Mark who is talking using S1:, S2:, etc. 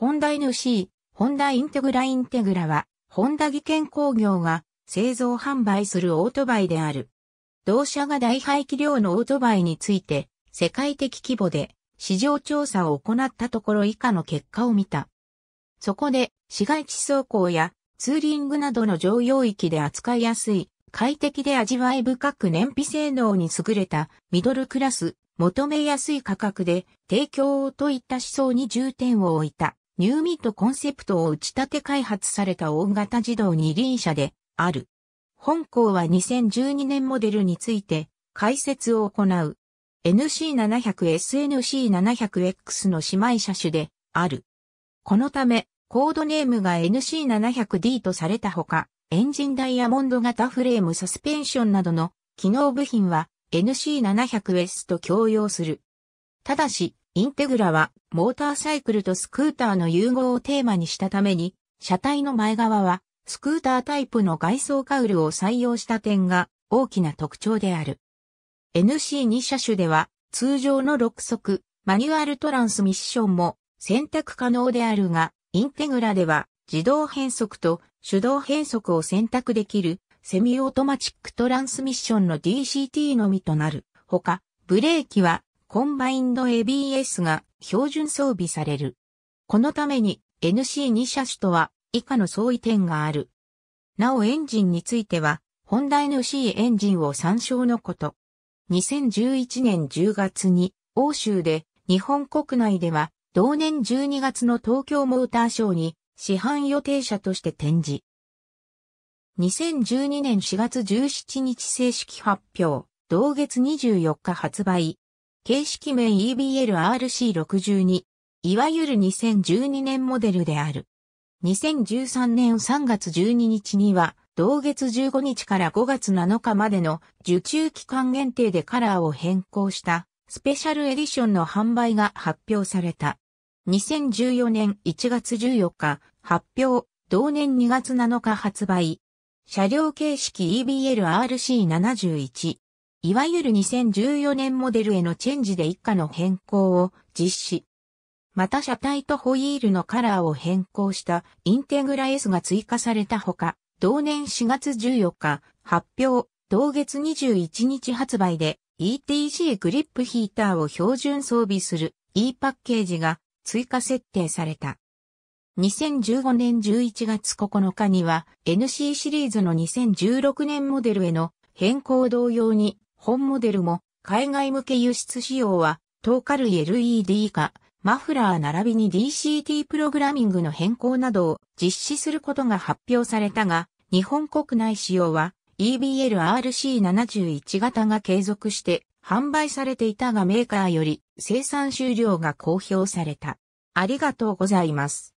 S1: ホンダ NC、ホンダインテグラインテグラは、ホンダ技研工業が製造販売するオートバイである。同社が大排気量のオートバイについて、世界的規模で市場調査を行ったところ以下の結果を見た。そこで、市街地走行やツーリングなどの常用域で扱いやすい、快適で味わい深く燃費性能に優れたミドルクラス、求めやすい価格で提供をといった思想に重点を置いた。ニューミッドコンセプトを打ち立て開発された大型自動二輪車である。本校は2012年モデルについて解説を行う。NC700SNC700X の姉妹車種である。このため、コードネームが NC700D とされたほか、エンジンダイヤモンド型フレームサスペンションなどの機能部品は NC700S と共用する。ただし、インテグラはモーターサイクルとスクーターの融合をテーマにしたために、車体の前側はスクータータイプの外装カウルを採用した点が大きな特徴である。NC2 車種では通常の6速マニュアルトランスミッションも選択可能であるが、インテグラでは自動変速と手動変速を選択できるセミオートマチックトランスミッションの DCT のみとなる。ほか、ブレーキはコンバインド ABS が標準装備される。このために NC2 車種とは以下の相違点がある。なおエンジンについては、本題の C エンジンを参照のこと。2011年10月に欧州で日本国内では同年12月の東京モーターショーに市販予定車として展示。2012年4月17日正式発表、同月24日発売、形式面 EBLRC62、いわゆる2012年モデルである。2013年3月12日には、同月15日から5月7日までの受注期間限定でカラーを変更したスペシャルエディションの販売が発表された。2014年1月14日発表、同年2月7日発売。車両形式 EBLRC71 いわゆる2014年モデルへのチェンジで以下の変更を実施。また車体とホイールのカラーを変更したインテグラ S が追加されたほか、同年4月14日発表、同月21日発売で e t c グリップヒーターを標準装備する E パッケージが追加設定された。2015年11月9日には NC シリーズの2016年モデルへの変更同様に本モデルも海外向け輸出仕様は、ーカ類 LED 化、マフラー並びに DCT プログラミングの変更などを実施することが発表されたが、日本国内仕様は EBLRC71 型が継続して販売されていたがメーカーより生産終了が公表された。ありがとうございます。